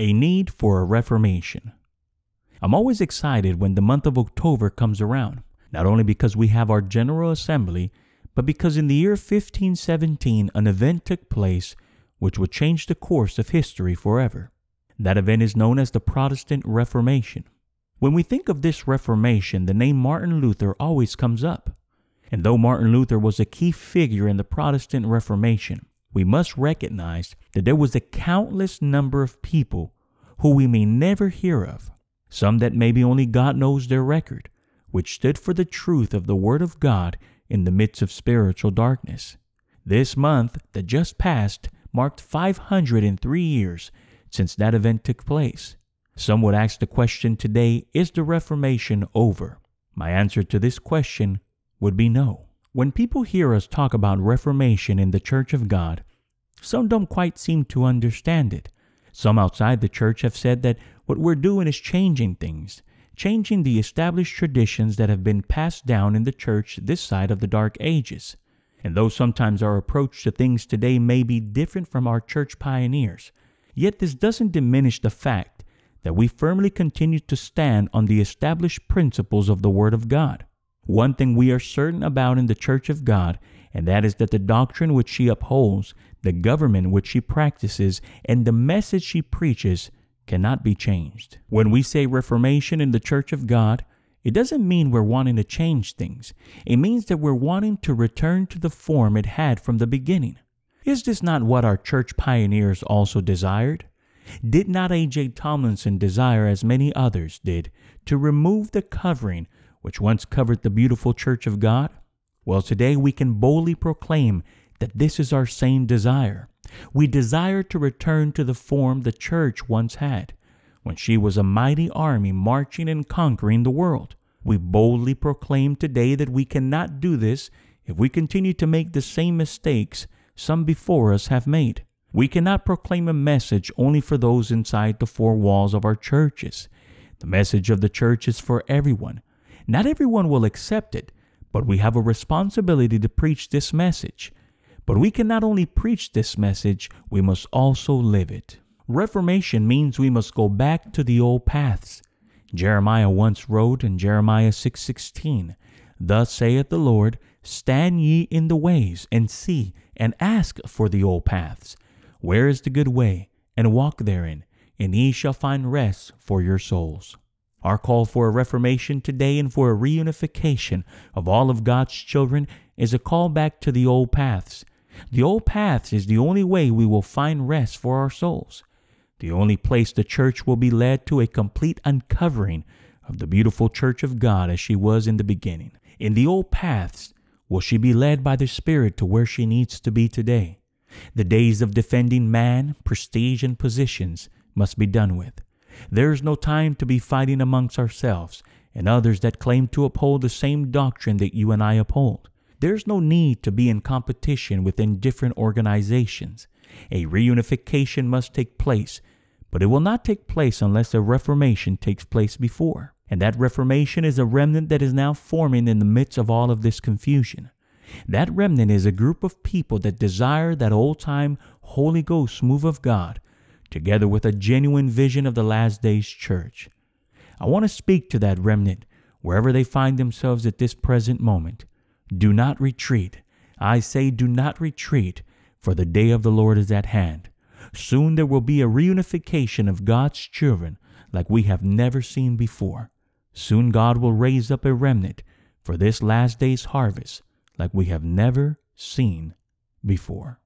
a need for a reformation. I'm always excited when the month of October comes around, not only because we have our General Assembly, but because in the year 1517 an event took place which would change the course of history forever. That event is known as the Protestant Reformation. When we think of this Reformation, the name Martin Luther always comes up. And though Martin Luther was a key figure in the Protestant Reformation, we must recognize that there was a countless number of people who we may never hear of, some that maybe only God knows their record, which stood for the truth of the Word of God in the midst of spiritual darkness. This month that just passed marked 503 years since that event took place. Some would ask the question today is the Reformation over? My answer to this question would be no. When people hear us talk about reformation in the Church of God, some don't quite seem to understand it. Some outside the church have said that what we're doing is changing things, changing the established traditions that have been passed down in the church this side of the Dark Ages. And though sometimes our approach to things today may be different from our church pioneers, yet this doesn't diminish the fact that we firmly continue to stand on the established principles of the Word of God. One thing we are certain about in the Church of God, and that is that the doctrine which she upholds, the government which she practices, and the message she preaches cannot be changed. When we say reformation in the Church of God, it doesn't mean we're wanting to change things. It means that we're wanting to return to the form it had from the beginning. Is this not what our church pioneers also desired? Did not A.J. Tomlinson desire, as many others did, to remove the covering which once covered the beautiful church of God? Well, today we can boldly proclaim that this is our same desire. We desire to return to the form the church once had, when she was a mighty army marching and conquering the world. We boldly proclaim today that we cannot do this if we continue to make the same mistakes some before us have made. We cannot proclaim a message only for those inside the four walls of our churches. The message of the church is for everyone, not everyone will accept it, but we have a responsibility to preach this message. But we can not only preach this message, we must also live it. Reformation means we must go back to the old paths. Jeremiah once wrote in Jeremiah 6:16, 6, "Thus saith the Lord, stand ye in the ways and see and ask for the old paths, where is the good way, and walk therein, and ye shall find rest for your souls." Our call for a reformation today and for a reunification of all of God's children is a call back to the old paths. The old paths is the only way we will find rest for our souls. The only place the church will be led to a complete uncovering of the beautiful church of God as she was in the beginning. In the old paths will she be led by the Spirit to where she needs to be today. The days of defending man, prestige, and positions must be done with. There's no time to be fighting amongst ourselves and others that claim to uphold the same doctrine that you and I uphold. There's no need to be in competition within different organizations. A reunification must take place, but it will not take place unless a reformation takes place before. And that reformation is a remnant that is now forming in the midst of all of this confusion. That remnant is a group of people that desire that old time Holy Ghost move of God together with a genuine vision of the last days church. I want to speak to that remnant wherever they find themselves at this present moment. Do not retreat. I say, do not retreat, for the day of the Lord is at hand. Soon there will be a reunification of God's children like we have never seen before. Soon God will raise up a remnant for this last day's harvest like we have never seen before.